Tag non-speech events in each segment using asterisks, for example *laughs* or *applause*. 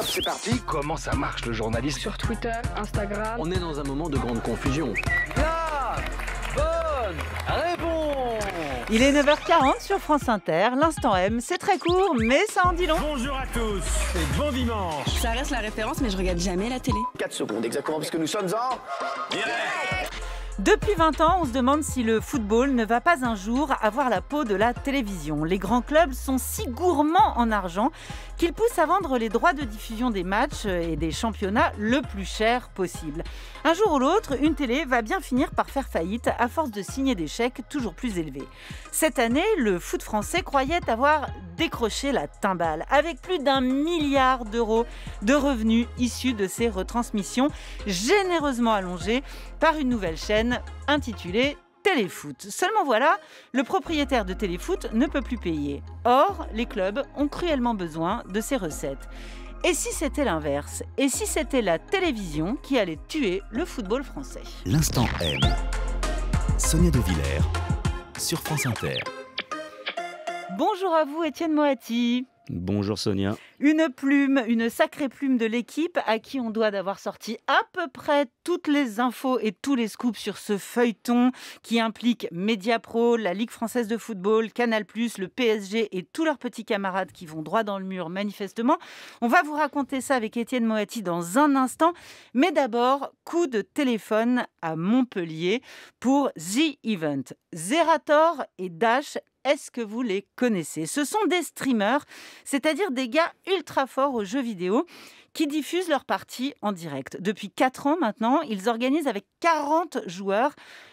c'est parti. Comment ça marche le journalisme Sur Twitter, Instagram. On est dans un moment de grande confusion. La bonne réponse Il est 9h40 sur France Inter. L'instant M, c'est très court, mais ça en dit long. Bonjour à tous et bon dimanche. Ça reste la référence, mais je regarde jamais la télé. 4 secondes exactement, puisque nous sommes en direct. Depuis 20 ans, on se demande si le football ne va pas un jour avoir la peau de la télévision. Les grands clubs sont si gourmands en argent qu'ils poussent à vendre les droits de diffusion des matchs et des championnats le plus cher possible. Un jour ou l'autre, une télé va bien finir par faire faillite à force de signer des chèques toujours plus élevés. Cette année, le foot français croyait avoir décroché la timbale avec plus d'un milliard d'euros de revenus issus de ses retransmissions généreusement allongées par une nouvelle chaîne intitulé intitulée Téléfoot. Seulement voilà, le propriétaire de Téléfoot ne peut plus payer. Or, les clubs ont cruellement besoin de ces recettes. Et si c'était l'inverse Et si c'était la télévision qui allait tuer le football français L'instant M. Sonia De Villers sur France Inter. Bonjour à vous, Étienne Moati. Bonjour Sonia. Une plume, une sacrée plume de l'équipe à qui on doit d'avoir sorti à peu près toutes les infos et tous les scoops sur ce feuilleton qui implique Mediapro, la Ligue française de football, Canal+, le PSG et tous leurs petits camarades qui vont droit dans le mur manifestement. On va vous raconter ça avec Étienne Moati dans un instant, mais d'abord coup de téléphone à Montpellier pour The Event. Zerator et Dash est-ce que vous les connaissez Ce sont des streamers, c'est-à-dire des gars ultra forts aux jeux vidéo qui diffusent leurs parties en direct. Depuis 4 ans maintenant, ils organisent avec 40 joueurs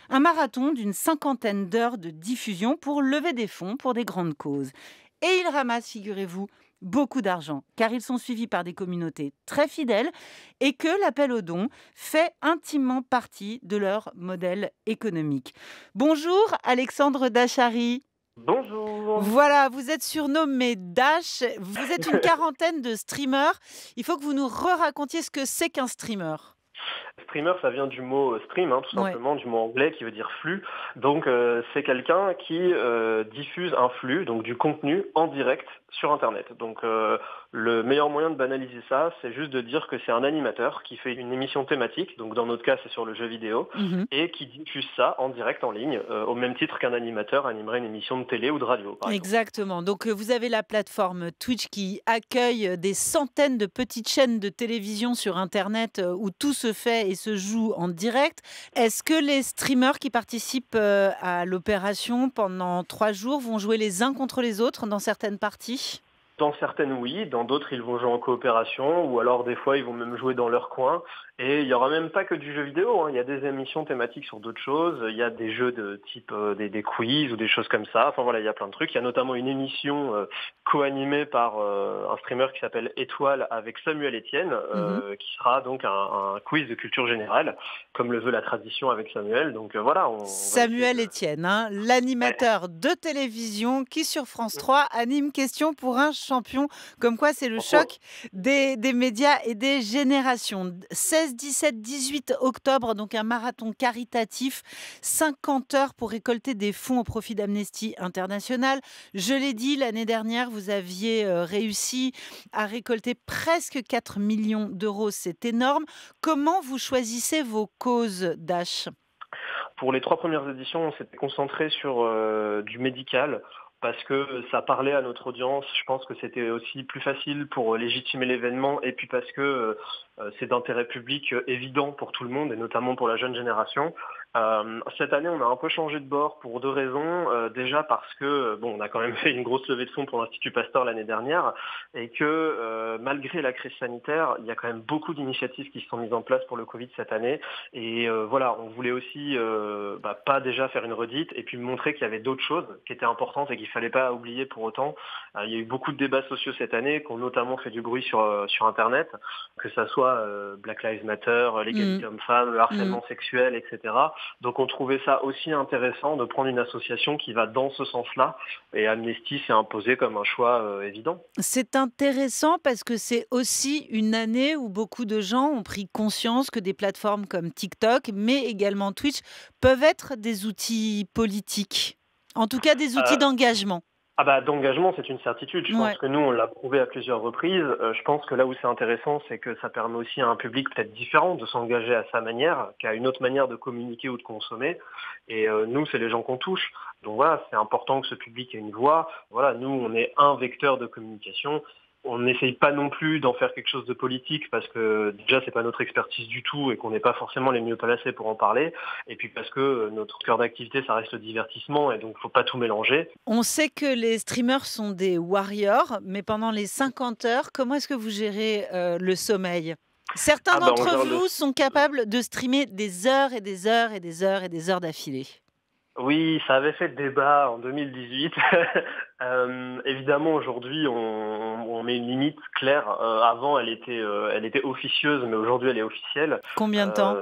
un marathon d'une cinquantaine d'heures de diffusion pour lever des fonds pour des grandes causes. Et ils ramassent, figurez-vous, beaucoup d'argent, car ils sont suivis par des communautés très fidèles et que l'appel aux dons fait intimement partie de leur modèle économique. Bonjour Alexandre Dachary. Bonjour. Voilà, vous êtes surnommé Dash. Vous êtes une *laughs* quarantaine de streamers. Il faut que vous nous racontiez ce que c'est qu'un streamer. Streamer, ça vient du mot euh, stream, hein, tout simplement, du mot anglais qui veut dire flux. Donc euh, c'est quelqu'un qui euh, diffuse un flux, donc du contenu en direct sur Internet. Donc le meilleur moyen de banaliser ça, c'est juste de dire que c'est un animateur qui fait une émission thématique, donc dans notre cas c'est sur le jeu vidéo, mhm. et qui diffuse ça en direct en ligne, au même titre qu'un animateur animerait une émission de télé ou de radio. Exactement. Donc vous avez la plateforme Twitch qui accueille des centaines de petites chaînes de télévision sur Internet où tout se fait et se joue en direct. Est-ce que les streamers qui participent euh, à l'opération pendant trois jours vont jouer les uns contre les autres dans certaines parties dans certaines, oui. Dans d'autres, ils vont jouer en coopération ou alors des fois, ils vont même jouer dans leur coin. Et il n'y aura même pas que du jeu vidéo. Hein. Il y a des émissions thématiques sur d'autres choses. Il y a des jeux de type euh, des, des, quiz ou des choses comme ça. Enfin voilà, il y a plein de trucs. Il y a notamment une émission euh, co-animée par euh, un streamer qui s'appelle Étoile avec Samuel Etienne, mhm. qui sera donc un, quiz de culture générale, comme le veut la tradition avec Samuel. Donc voilà. Samuel Etienne, hein, l'animateur de télévision qui sur France 3 anime Question pour un champion. Comme quoi, c'est le oh, oh. choc des, médias et des générations. 16, 17, 18 octobre, donc un marathon caritatif. 50 heures pour récolter des fonds au profit d'Amnesty International. Je l'ai dit, l'année dernière, vous aviez euh, réussi à récolter presque 4 millions d'euros. C'est énorme. Comment vous choisissez vos causes, Dash pour les trois premières éditions, on s'était concentré sur euh, du médical parce que ça parlait à notre audience. Je pense que c'était aussi plus facile pour légitimer l'événement et puis parce que euh, euh, c'est d'intérêt public euh, évident pour tout le monde et notamment pour la jeune génération. Euh, cette année, on a un peu changé de bord pour deux raisons. Euh, déjà parce que bon, on a quand même fait une grosse levée de fonds pour l'Institut Pasteur l'année dernière et que euh, malgré la crise sanitaire, il y a quand même beaucoup d'initiatives qui se sont mises en place pour le Covid cette année. Et voilà, on voulait aussi bah, pas déjà faire une redite et puis montrer qu'il y avait d'autres choses qui étaient importantes et qu'il fallait pas oublier pour autant. il y a eu beaucoup de débats sociaux cette année qui ont notamment fait du bruit sur sur Internet, que ça soit Black Lives Matter, l'égalité mmh. homme-femme, le harcèlement mmh. sexuel, etc. Donc on trouvait ça aussi intéressant de prendre une association qui va dans ce sens-là. Et Amnesty s'est imposé comme un choix euh, évident. C'est intéressant parce que c'est aussi une année où beaucoup de gens ont pris conscience que des plateformes comme TikTok, mais également Twitch, peuvent être des outils politiques. En tout cas, des outils euh, d'engagement ah bah d'engagement, c'est une certitude. Je pense que nous, on l'a prouvé à plusieurs reprises. Euh, je pense que là où c'est intéressant, c'est que ça permet aussi à un public peut-être différent de s'engager à sa manière, qu'à une autre manière de communiquer ou de consommer. Et euh, nous, c'est les gens qu'on touche. Donc voilà, c'est important que ce public ait une voix. Voilà, nous, on est un vecteur de communication on n'essaye pas non plus d'en faire quelque chose de politique parce que déjà c'est pas notre expertise du tout et qu'on n'est pas forcément les mieux placés pour en parler. Et puis parce que euh, notre cœur d'activité ça reste le divertissement et donc faut pas tout mélanger. On sait que les streamers sont des warriors, mais pendant les 50 heures, comment est-ce que vous gérez euh, le sommeil Certains ah ben, d'entre vous sont capables de streamer des heures et des heures et des heures et des heures d'affilée. Oui, ça avait fait débat en 2018. *laughs* Euh, évidemment, aujourd'hui, on, met une limite claire. Euh, avant, elle était, euh, elle était officieuse, mais aujourd'hui, elle est officielle. Combien de temps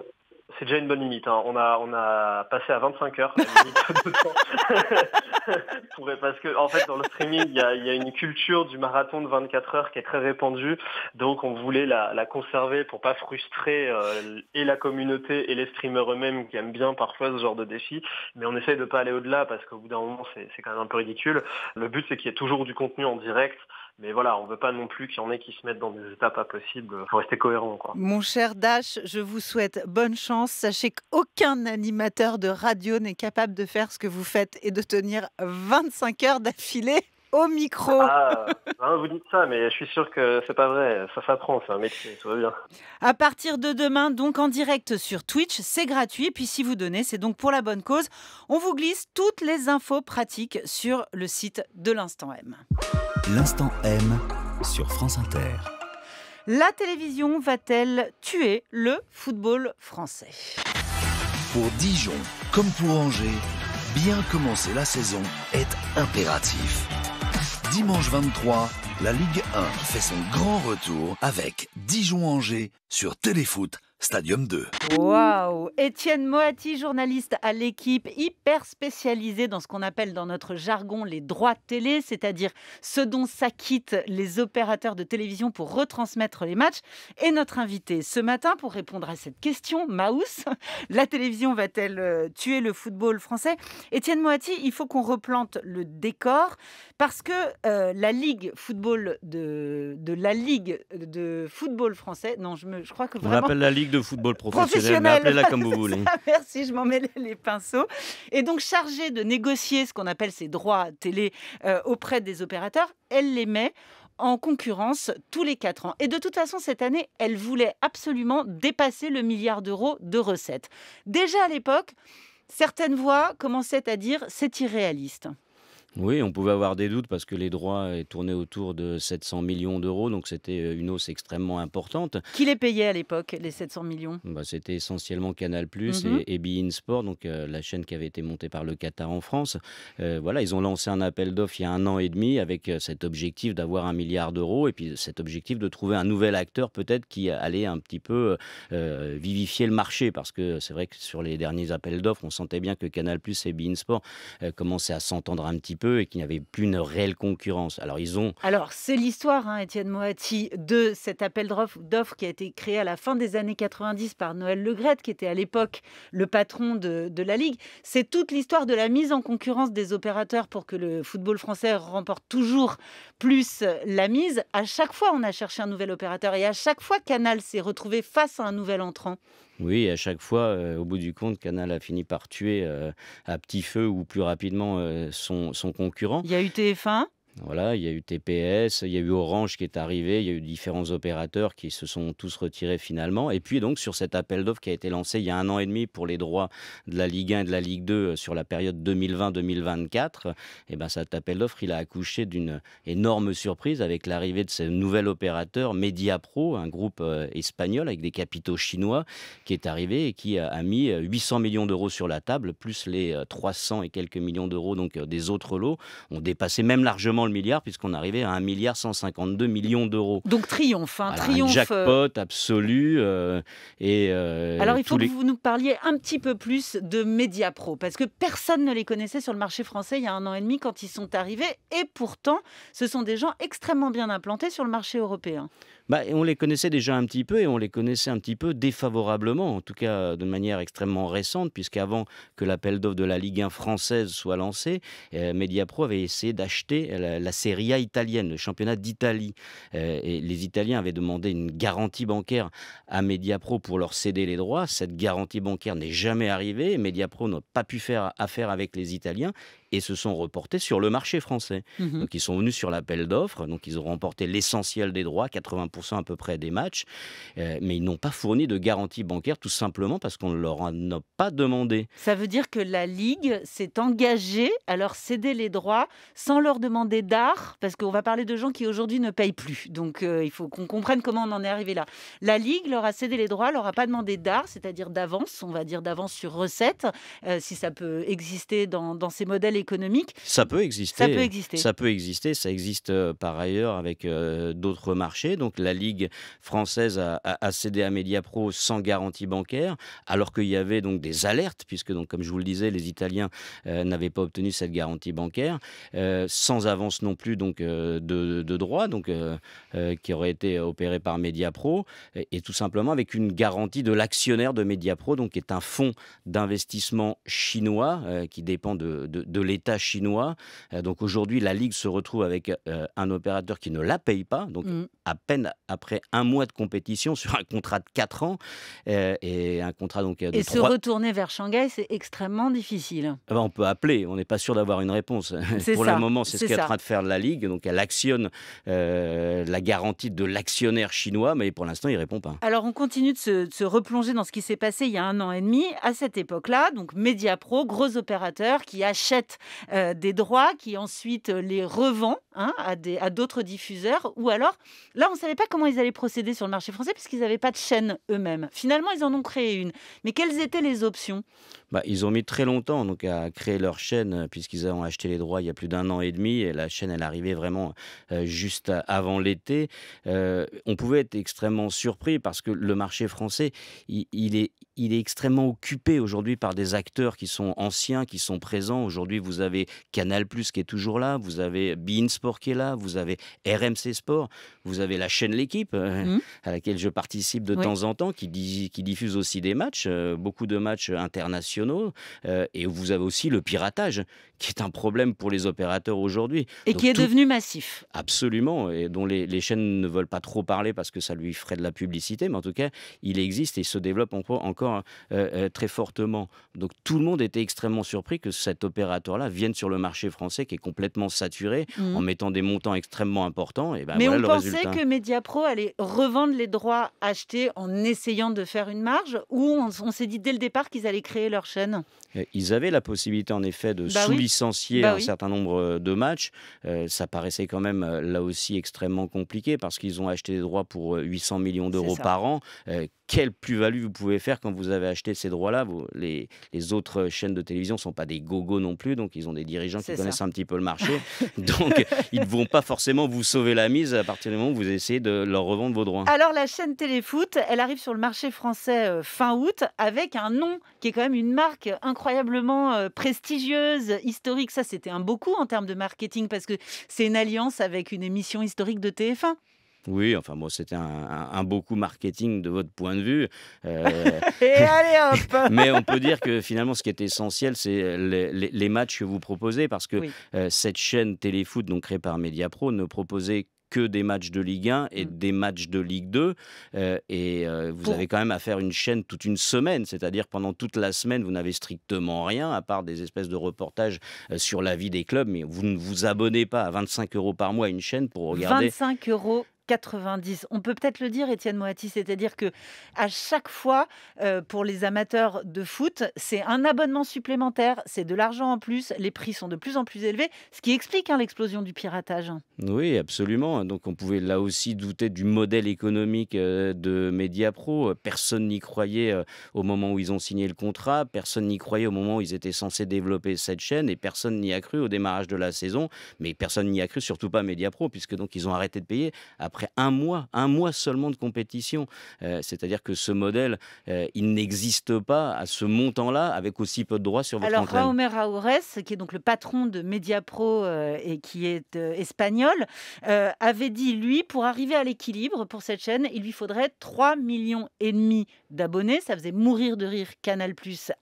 c'est déjà une bonne limite. Hein. On, a, on a passé à 25 heures. *laughs* *laughs* parce que, en fait, dans le streaming, il y a, y a, une culture du marathon de 24 heures qui est très répandue. Donc, on voulait la, la conserver pour pas frustrer euh, et la communauté et les streamers eux-mêmes qui aiment bien parfois ce genre de défi. Mais on essaye de pas aller au-delà parce qu'au bout d'un moment, c'est quand même un peu ridicule. Le but, c'est qu'il y ait toujours du contenu en direct. Mais voilà, on ne veut pas non plus qu'il y en ait qui se mettent dans des étapes impossibles possibles. Il faut rester cohérent. Quoi. Mon cher Dash, je vous souhaite bonne chance. Sachez qu'aucun animateur de radio n'est capable de faire ce que vous faites et de tenir 25 heures d'affilée au micro. Ah, ah, vous dites ça, mais je suis sûr que c'est pas vrai. Ça s'apprend, c'est un métier, tout va bien. À partir de demain, donc en direct sur Twitch, c'est gratuit. Puis si vous donnez, c'est donc pour la bonne cause. On vous glisse toutes les infos pratiques sur le site de l'Instant M. L'Instant M sur France Inter. La télévision va-t-elle tuer le football français Pour Dijon, comme pour Angers, bien commencer la saison est impératif dimanche 23, la Ligue 1 fait son grand retour avec Dijon-Angers sur Téléfoot Stadium 2. Waouh Étienne Moati, journaliste à l'équipe, hyper spécialisée dans ce qu'on appelle dans notre jargon les droits télé, c'est-à-dire ce dont s'acquittent les opérateurs de télévision pour retransmettre les matchs, est notre invité ce matin pour répondre à cette question, Maus, *laughs* la télévision va-t-elle euh, tuer le football français Étienne Moati, il faut qu'on replante le décor parce que euh, la Ligue football de, la Ligue de football français, non, je, me, je crois que vraiment... On la Ligue de football professionnel, professionnelle. appelez comme vous *laughs* voulez. merci, je m'en mets les pinceaux. Et donc chargée de négocier ce qu'on appelle ses droits télé euh, auprès des opérateurs, elle les met en concurrence tous les quatre ans. Et de toute façon, cette année, elle voulait absolument dépasser le milliard d'euros de recettes. Déjà à l'époque, certaines voix commençaient à dire c'est irréaliste. Oui, on pouvait avoir des doutes parce que les droits euh, tournaient autour de 700 millions d'euros, donc c'était euh, une hausse extrêmement importante. Qui les payait à l'époque, les 700 millions bah, C'était essentiellement Canal plus mhm. et, Bein Sport, donc euh, la chaîne qui avait été montée par le Qatar en France. voilà, ils ont lancé un appel d'offres il y a un an et demi avec cet objectif d'avoir un milliard d'euros et puis cet objectif de trouver un nouvel acteur peut-être qui allait un petit peu vivifier le marché parce que c'est vrai que sur les derniers appels d'offres, on sentait bien que Canal et Bein Sport commençaient à s'entendre un petit peu et qui n'avait plus une réelle concurrence. Alors ils ont. Alors c'est l'histoire, hein, Étienne Moati, de cet appel d'offres qui a été créé à la fin des années 90 par Noël Legrette, qui était à l'époque le patron de, de la Ligue. C'est toute l'histoire de la mise en concurrence des opérateurs pour que le football français remporte toujours plus la mise. À chaque fois, on a cherché un nouvel opérateur et à chaque fois, Canal s'est retrouvé face à un nouvel entrant. Oui, à chaque fois, euh, au bout du compte, Canal a fini par tuer euh, à petit feu ou plus rapidement euh, son, son, concurrent. Il y a eu TF1 voilà, il y a eu TPS, il y a eu Orange qui est arrivé, il y a eu différents opérateurs qui se sont tous retirés finalement. Et puis donc sur cet appel d'offres qui a été lancé il y a un an et demi pour les droits de la Ligue 1 et de la Ligue 2 euh, sur la période 2020-2024, et eh ben cet appel d'offres il a accouché d'une énorme surprise avec l'arrivée de ce nouvel opérateur Mediapro, un groupe euh, espagnol avec des capitaux chinois qui est arrivé et qui a mis 800 euh, millions d'euros sur la table, plus les 300 et quelques millions d'euros donc des autres lots. ont dépassé même largement milliard, puisqu'on arrivait à 1 milliard 152 millions d'euros. Donc triomphe, hein, triomphe. Un euh, jackpot absolu. Euh, et, euh, Alors il faut que vous nous parliez un petit peu plus de Mediapro, parce que personne ne les connaissait sur le marché français il y a un an et demi quand ils sont arrivés, et pourtant ce sont des gens extrêmement bien implantés sur le marché européen. Bah, on les connaissait déjà un petit peu et on les connaissait un petit peu défavorablement, en tout cas de manière extrêmement récente, puisqu'avant que l'appel d'offres de la Ligue 1 française soit lancé, Mediapro avait essayé d'acheter la, la, Serie A italienne, le championnat d'Italie. Euh, les Italiens avaient demandé une garantie bancaire à Mediapro pour leur céder les droits. Cette garantie bancaire n'est jamais arrivée. Mediapro n'a pas pu faire affaire avec les Italiens et se sont reportés sur le marché français. Mmh donc ils sont venus sur l'appel d'offres, donc ils ont remporté l'essentiel des droits, 80% à peu près des matchs, euh, mais ils n'ont pas fourni de garantie bancaire tout simplement parce qu'on ne leur en a pas demandé. Ça veut dire que la Ligue s'est engagée à leur céder les droits sans leur demander d'art, parce qu'on va parler de gens qui aujourd'hui ne payent plus. Donc euh, il faut qu'on comprenne comment on en est arrivé là. La Ligue leur a cédé les droits, leur a pas demandé d'art, c'est-à-dire d'avance, on va dire d'avance sur recette, euh, si ça peut exister dans ces modèles économique. Ça peut exister. Ça peut exister. Ça existe euh, par ailleurs avec euh, d'autres marchés. Donc la Ligue française a, cédé à Mediapro sans garantie bancaire, alors qu'il y avait donc des alertes, puisque donc comme je vous le disais, les Italiens euh, n'avaient pas obtenu cette garantie bancaire, sans avance non plus donc de, de, droit, donc qui aurait été opéré par Mediapro, et, et tout simplement avec une garantie de l'actionnaire de Mediapro, donc qui est un fonds d'investissement chinois qui dépend de, de, de l'État chinois. Euh, donc aujourd'hui, la Ligue se retrouve avec euh, un opérateur qui ne la paye pas, donc mm. à peine après un mois de compétition *laughs* sur un contrat de 4 ans euh, et un contrat donc Et se retourner vers Shanghai, c'est extrêmement difficile. Ah bah, on peut appeler, on n'est pas sûr d'avoir une réponse. *laughs* Pour le moment, c'est ce qu'est en train de faire la Ligue. Donc elle actionne la garantie de l'actionnaire chinois, mais pour l'instant, il ne répond pas. Alors on continue de se, de se replonger dans ce qui s'est passé il y a un an et demi. À cette époque-là, donc Mediapro, gros opérateur qui achète euh, des droits, qui ensuite euh, les revend hein, à d'autres diffuseurs. Ou alors, là, on ne savait pas comment ils allaient procéder sur le marché français Puisqu'ils n'avaient pas de chaîne eux-mêmes. Finalement, ils en ont créé une. Mais quelles étaient les options bah, Ils ont mis très longtemps donc, à créer leur chaîne euh, puisqu'ils ont acheté les droits il y a plus d'un an et demi. Et la chaîne, elle arrivait vraiment juste avant l'été. on pouvait être extrêmement surpris parce que le marché français, il, il est il est extrêmement occupé aujourd'hui par des acteurs qui sont anciens, qui sont présents. Aujourd'hui, vous avez Canal Plus qui est toujours là, vous avez Bein Sport qui est là, vous avez RMC Sport, vous avez la chaîne L'équipe euh, mhm. à laquelle je participe de temps en temps, qui, diffuse aussi des matchs, euh, beaucoup de matchs internationaux. Euh, et vous avez aussi le piratage, qui est un problème pour les opérateurs aujourd'hui. Et qui est devenu massif. Absolument, et dont les, les, chaînes ne veulent pas trop parler parce que ça lui ferait de la publicité, mais en tout cas, il existe et se développe encore euh, euh, très fortement. Donc tout le monde était extrêmement surpris que cet opérateur-là vienne sur le marché français qui est complètement saturé mhm. en mettant des montants extrêmement importants. Et ben, Mais on pensait que Mediapro allait revendre les droits achetés en essayant de faire une marge ou on, s'est dit dès le départ qu'ils allaient créer leur chaîne euh, Ils avaient la possibilité en effet de bah sous-licencier bah un certain nombre de matchs. ça paraissait quand même là aussi extrêmement compliqué parce qu'ils ont acheté des droits pour 800 millions d'euros par an quelle plus-value vous pouvez faire quand vous avez acheté ces droits-là. Les, les, autres chaînes de télévision ne sont pas des gogos non plus, donc ils ont des dirigeants qui connaissent un petit peu le marché. *laughs* donc ils ne vont pas forcément vous sauver la mise à partir du moment où vous essayez de leur revendre vos droits. Alors la chaîne Téléfoot, elle arrive sur le marché français euh, fin août avec un nom qui est quand même une marque incroyablement euh, prestigieuse, historique. Ça, c'était un beau coup en termes de marketing parce que c'est une alliance avec une émission historique de TF1. Oui, enfin moi, c'était un, beaucoup marketing de votre point de vue. Euh, *laughs* et allez hop *laughs* Mais on peut dire que finalement, ce qui est essentiel, c'est euh, les, matchs que vous proposez, parce que euh, cette chaîne Téléfoot, donc créée par Mediapro, ne proposait que des matchs de Ligue 1 et mm. des matchs de Ligue 2. et vous avez quand même à faire une chaîne toute une semaine, c'est-à-dire pendant toute la semaine, vous n'avez strictement rien, à part des espèces de reportages sur la vie des clubs. Mais vous ne vous abonnez pas à 25 euros par mois à une chaîne pour regarder. 25 euros 90. On peut peut-être le dire, Étienne Moati, c'est-à-dire que à chaque fois, euh, pour les amateurs de foot, c'est un abonnement supplémentaire, c'est de l'argent en plus, les prix sont de plus en plus élevés, ce qui explique hein, l'explosion du piratage. Oui, absolument. Donc on pouvait là aussi douter du modèle économique euh, de Mediapro. Personne n'y croyait euh, au moment où ils ont signé le contrat, personne n'y croyait au moment où ils étaient censés développer cette chaîne et personne n'y a cru au démarrage de la saison, mais personne n'y a cru, surtout pas Mediapro, puisque donc ils ont arrêté de payer après après un mois, un mois seulement de compétition. Euh, c'est-à-dire que ce modèle, euh, il n'existe pas à ce montant-là, avec aussi peu de droits sur votre Alors, entraîne. qui est donc le patron de Mediapro pro euh, et qui est espagnol, avait dit, lui, pour arriver à l'équilibre pour cette chaîne, il lui faudrait 3 millions et demi d'abonnés. Ça faisait mourir de rire Canal+,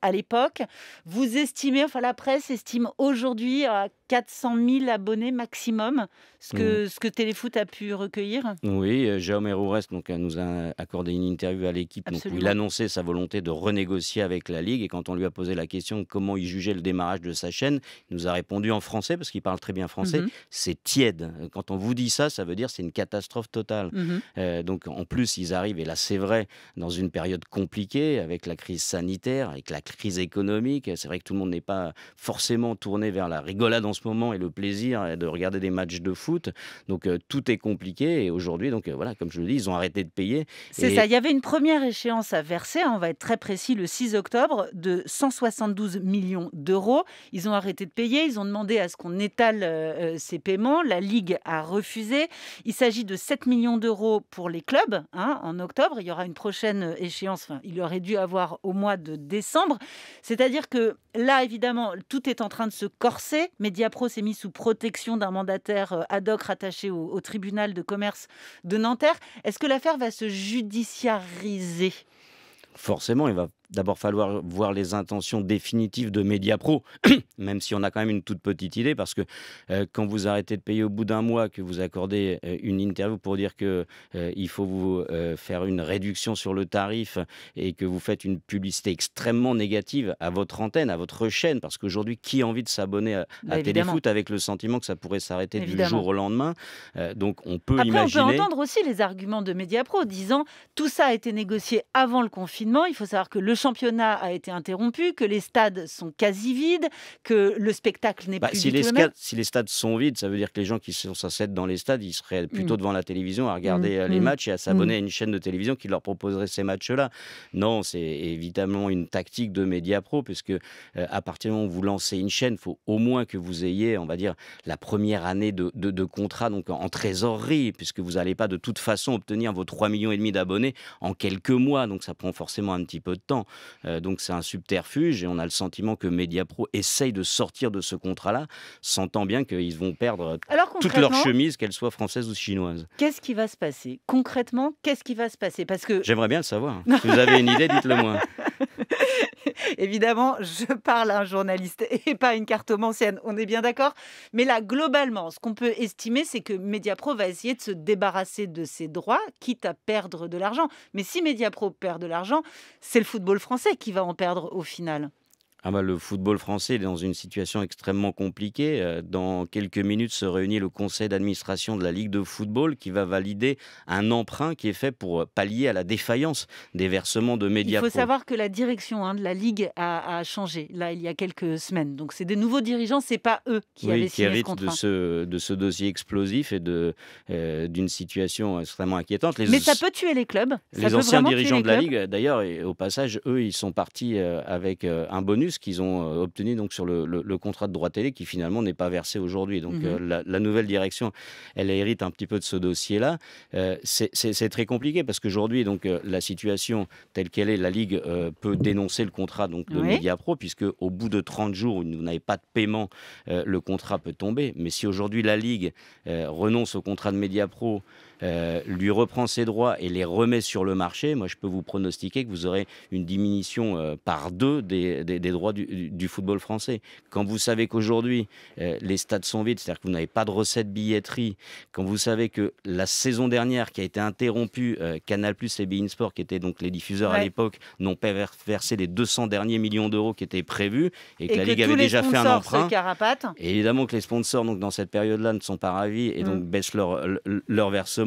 à l'époque. Vous estimez, enfin la presse estime aujourd'hui à 400 000 abonnés maximum, ce que, mmh. ce que Téléfoot a pu recueillir oui, euh, Jaume Roures donc, euh, nous a accordé une interview à l'équipe où il annonçait sa volonté de renégocier avec la Ligue. Et quand on lui a posé la question de comment il jugeait le démarrage de sa chaîne, il nous a répondu en français, parce qu'il parle très bien français, mhm. c'est tiède. Euh, quand on vous dit ça, ça veut dire c'est une catastrophe totale. Mhm. donc en plus, ils arrivent, et là c'est vrai, dans une période compliquée, avec la crise sanitaire, avec la crise économique. C'est vrai que tout le monde n'est pas forcément tourné vers la rigolade en ce moment et le plaisir de regarder des matchs de foot. Donc tout est compliqué. Et aujourd'hui, donc euh, voilà, comme je le dis, ils ont arrêté de payer. C'est ça. Il y avait une première échéance à verser, hein, on va être très précis, le 6 octobre, de 172 millions d'euros. Ils ont arrêté de payer. Ils ont demandé à ce qu'on étale euh, euh, ces paiements. La Ligue a refusé. Il s'agit de 7 millions d'euros pour les clubs hein, en octobre. Il y aura une prochaine échéance. Enfin, il aurait dû avoir au mois de décembre. C'est-à-dire que là, évidemment, tout est en train de se corser. Mediapro s'est mis sous protection d'un mandataire ad hoc rattaché au tribunal de commerce de Nanterre. Est-ce que l'affaire va se judiciariser Forcément, il va d'abord falloir voir les intentions définitives de Mediapro, *clears throat* même si on a quand même une toute petite idée, parce que euh, quand vous arrêtez de payer au bout d'un mois, que vous accordez euh, une interview pour dire que euh, il faut vous faire une réduction sur le tarif et que vous faites une publicité extrêmement négative à votre antenne, à votre chaîne, parce qu'aujourd'hui, qui a envie de s'abonner à, bah, Téléfoot avec le sentiment que ça pourrait s'arrêter du jour au lendemain Donc on peut Après, on peut entendre aussi les arguments de Mediapro disant tout ça a été négocié avant le confinement, il faut savoir que le le championnat a été interrompu, que les stades sont quasi vides, que le spectacle n'est bah, plus si les Si les stades sont vides, ça veut dire que les gens qui sont censés dans les stades, ils seraient plutôt mm. devant la télévision à mm. regarder euh, les mm. matchs et à s'abonner à une chaîne de télévision qui leur proposerait ces matchs-là. Non, c'est évidemment une tactique de média pro, puisque euh, à partir du moment où vous lancez une chaîne, il faut au moins que vous ayez, on va dire, la première année de, contrat, donc en, en trésorerie, puisque vous n'allez pas de toute façon obtenir vos 3,5 millions d'abonnés en quelques mois, donc ça prend forcément un petit peu de temps. Euh, donc c'est un subterfuge et on a le sentiment que Mediapro essaye de sortir de ce contrat-là, sentant bien qu'ils vont perdre toutes leurs chemises, qu'elles soient françaises ou chinoise. Qu'est-ce qui va se passer Concrètement, qu'est-ce qui va se passer Parce que J'aimerais bien le savoir. *laughs* Si vous avez une idée, dites-le moi. *laughs* Évidemment, je parle à un journaliste et pas à une cartomancienne, on est bien d'accord. Mais là, globalement, ce qu'on peut estimer, c'est que Mediapro va essayer de se débarrasser de ses droits, quitte à perdre de l'argent. Mais si Mediapro perd de l'argent, c'est le football français qui va en perdre au final. Ah bah, le football français est dans une situation extrêmement compliquée. Euh, dans quelques minutes se réunit le conseil d'administration de la Ligue de football qui va valider un emprunt qui est fait pour euh, pallier à la défaillance des versements de médias. Il faut savoir que la direction hein, de la Ligue a, changé là il y a quelques semaines. Donc c'est des nouveaux dirigeants, c'est pas eux qui avaient signé ce contrat. De ce, de ce dossier explosif et euh, d'une situation extrêmement inquiétante. Les, Mais ça peut tuer les clubs. les anciens dirigeants de la Ligue, d'ailleurs, au passage, eux, ils sont partis avec un bonus qu'ils ont euh, obtenu donc sur le, contrat de droit télé qui finalement n'est pas versé aujourd'hui. Donc mmh euh, la, nouvelle direction, elle hérite un petit peu de ce dossier-là. Euh, c'est très compliqué parce qu'aujourd'hui donc la situation telle qu'elle est, la ligue peut dénoncer le contrat donc de Mediapro puisque au bout de 30 jours où vous n'avez pas de paiement, le contrat peut tomber. Mais si aujourd'hui la ligue renonce au contrat de Mediapro euh, lui reprend ses droits et les remet sur le marché, moi je peux vous pronostiquer que vous aurez une diminution euh, par deux des, droits du, football français. Quand vous savez qu'aujourd'hui euh, les stades sont vides, c'est-à-dire que vous n'avez pas de recette billetterie, quand vous savez que la saison dernière qui a été interrompue, Canal Plus et Bein Sport, qui étaient donc les diffuseurs à l'époque, n'ont pas versé les 200 derniers millions d'euros qui étaient prévus et que la Ligue avait déjà fait un emprunt. Et évidemment que les sponsors donc, dans cette période-là ne sont pas ravis et donc mm. baissent leur, leur versement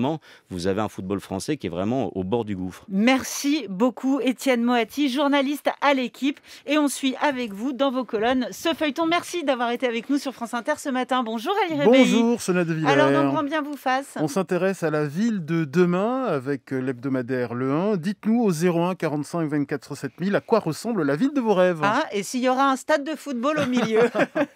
vous avez un football français qui est vraiment au bord du gouffre. Merci beaucoup, Étienne Moati, journaliste à l'équipe. Et on suit avec vous dans vos colonnes ce feuilleton. Merci d'avoir été avec nous sur France Inter ce matin. Bonjour, Ali Rebelli. Bonjour, Sonia de Alors, on grand bien vous fasse. On s'intéresse à la ville de demain avec l'hebdomadaire Le 1. Dites-nous au 01 45 24 7000 à quoi ressemble la ville de vos rêves. Ah, et s'il y aura un stade de football au milieu *laughs*